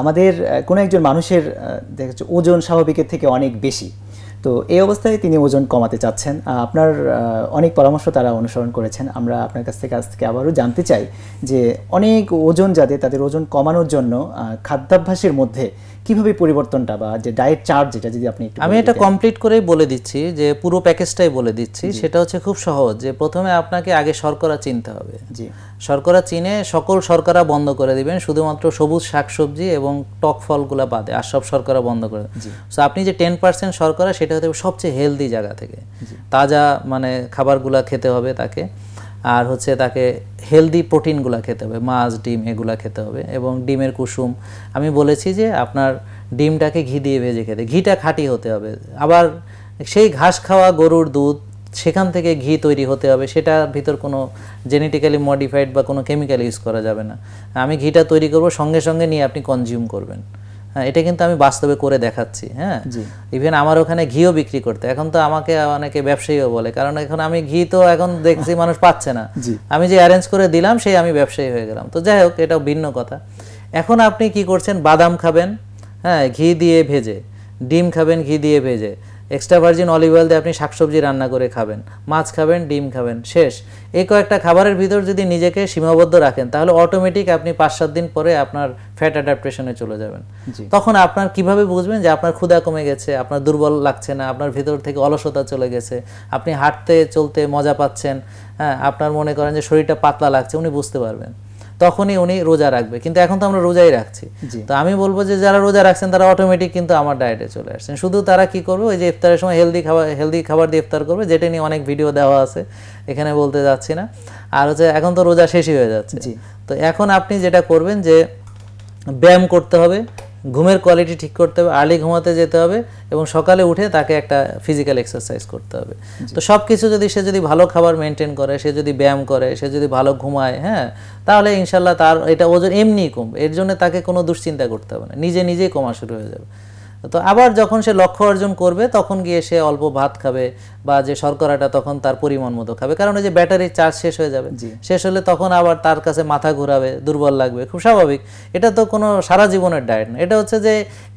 আমাদের কোনো একজন মানুষের দেখা যাচ্ছে ওজন স্বাভাবিকের থেকে অনেক বেশি তো এই অবস্থায় তিনি ওজন কমাতে চাচ্ছেন আপনার অনেক পরামর্শ তারা অনুসরণ করেছেন আমরা আপনার কাছ থেকে আজকে আবারও জানতে চাই যে অনেক ওজন যাদের তাদের ওজন কমানোর জন্য খাদ্যাভ্যাসের মধ্যে কিভাবে পরিবর্তনটা বা যে ডায়েট চার্জ যেটা যদি আপনি আমি এটা কমপ্লিট করেই বলে দিচ্ছি যে পুরো প্যাকেজটাই বলে দিচ্ছি সেটা হচ্ছে খুব সহজ যে প্রথমে আপনাকে আগে শর্করা চিনতে হবে জি শর্করা চিনে সকল শর্করা বন্ধ করে দিবেন শুধুমাত্র সবুজ শাকসবজি এবং টক ফলগুলো বাদে আর সব শর্করা বন্ধ করে সো আপনি যে টেন পার্সেন্ট শর্করা সেটা সেটা হতে সবচেয়ে হেলদি জায়গা থেকে তাজা মানে খাবারগুলা খেতে হবে তাকে আর হচ্ছে তাকে হেলদি প্রোটিনগুলো খেতে হবে মাছ ডিম এগুলো খেতে হবে এবং ডিমের কুসুম আমি বলেছি যে আপনার ডিমটাকে ঘি দিয়ে ভেজে খেতে ঘিটা খাঁটি হতে হবে আবার সেই ঘাস খাওয়া গরুর দুধ সেখান থেকে ঘি তৈরি হতে হবে সেটা ভিতর কোনো জেনেটিক্যালি মডিফাইড বা কোনো কেমিক্যাল ইউজ করা যাবে না আমি ঘিটা তৈরি করব সঙ্গে সঙ্গে নিয়ে আপনি কনজিউম করবেন হ্যাঁ, এটা কিন্তু আমি বাস্তবে করে দেখাচ্ছি হ্যাঁ ইভেন আমার ওখানে ঘিও বিক্রি করতে এখন তো আমাকে অনেকে ব্যবসায়ীও বলে কারণ এখন আমি ঘি তো এখন দেখছি মানুষ পাচ্ছে না আমি যে অ্যারেঞ্জ করে দিলাম সেই আমি ব্যবসায়ী হয়ে গেলাম তো যাই হোক এটাও ভিন্ন কথা এখন আপনি কি করছেন বাদাম খাবেন হ্যাঁ ঘি দিয়ে ভেজে ডিম খাবেন ঘি দিয়ে ভেজে এক্সট্রা ভার্জিন অলিভ অয়েল দিয়ে আপনি শাকসবজি রান্না করে খাবেন মাছ খাবেন ডিম খাবেন শেষ এই কয়েকটা খাবারের ভিতর যদি নিজেকে সীমাবদ্ধ রাখেন তাহলে অটোমেটিক আপনি পাঁচ সাত দিন পরে আপনার ফ্যাট অ্যাডাপ্টেশনে চলে যাবেন তখন আপনার কিভাবে বুঝবেন যে আপনার ক্ষুদা কমে গেছে আপনার দুর্বল লাগছে না আপনার ভিতর থেকে অলসতা চলে গেছে আপনি হাঁটতে চলতে মজা পাচ্ছেন হ্যাঁ আপনার মনে করেন যে শরীরটা পাতলা লাগছে উনি বুঝতে পারবেন তখনই উনি রোজা রাখবে কিন্তু এখন তো আমরা রোজাই রাখছি তো আমি বলবো যে যারা রোজা রাখছেন তারা অটোমেটিক কিন্তু আমার ডায়েটে চলে আসছেন শুধু তারা কি করবে ওই যে ইফতারের সময় হেলদি খাবার হেলদি খাবার দিয়ে ইফতার করবে যেটা নিয়ে অনেক ভিডিও দেওয়া আছে এখানে বলতে যাচ্ছি না আর হচ্ছে এখন তো রোজা শেষই হয়ে যাচ্ছে তো এখন আপনি যেটা করবেন যে ব্যায়াম করতে হবে ঘুমের কোয়ালিটি ঠিক করতে হবে আর্লি ঘুমাতে যেতে হবে এবং সকালে উঠে তাকে একটা ফিজিক্যাল এক্সারসাইজ করতে হবে তো সব কিছু যদি সে যদি ভালো খাবার মেনটেন করে সে যদি ব্যায়াম করে সে যদি ভালো ঘুমায় হ্যাঁ তাহলে ইনশাল্লাহ তার এটা ওজন এমনিই কমবে এর জন্য তাকে কোনো দুশ্চিন্তা করতে হবে না নিজে নিজেই কমা শুরু হয়ে যাবে তো আবার যখন সে লক্ষ্য অর্জন করবে তখন গিয়ে সে অল্প ভাত খাবে বা যে শর্করাটা তখন তার পরিমাণ মতো খাবে কারণ ওই যে ব্যাটারির চার্জ শেষ হয়ে যাবে শেষ হলে তখন আবার তার কাছে মাথা ঘুরাবে দুর্বল লাগবে খুব স্বাভাবিক এটা তো কোনো সারা জীবনের ডায়েট না এটা হচ্ছে যে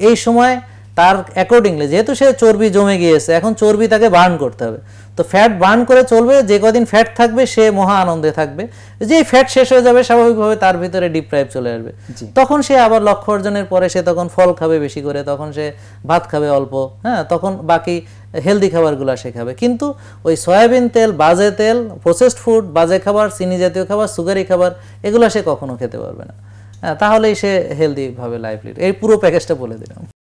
এই সময় তার অ্যাকর্ডিংলি যেহেতু সে চর্বি জমে গিয়েছে এখন চর্বি তাকে বার্ন করতে হবে তো ফ্যাট বার্ন করে চলবে যে কদিন ফ্যাট থাকবে সে মহা আনন্দে থাকবে যে ফ্যাট শেষ হয়ে যাবে স্বাভাবিকভাবে তার ভিতরে ডিপ্রাইভ চলে আসবে তখন সে আবার লক্ষ্য অর্জনের পরে সে তখন ফল খাবে বেশি করে তখন সে ভাত খাবে অল্প হ্যাঁ তখন বাকি হেলদি খাবারগুলো সে খাবে কিন্তু ওই সয়াবিন তেল বাজে তেল প্রসেসড ফুড বাজে খাবার চিনি জাতীয় খাবার সুগারি খাবার এগুলো সে কখনো খেতে পারবে না হ্যাঁ তাহলেই সে হেলদিভাবে লাইফ লিড এই পুরো প্যাকেজটা বলে দিলাম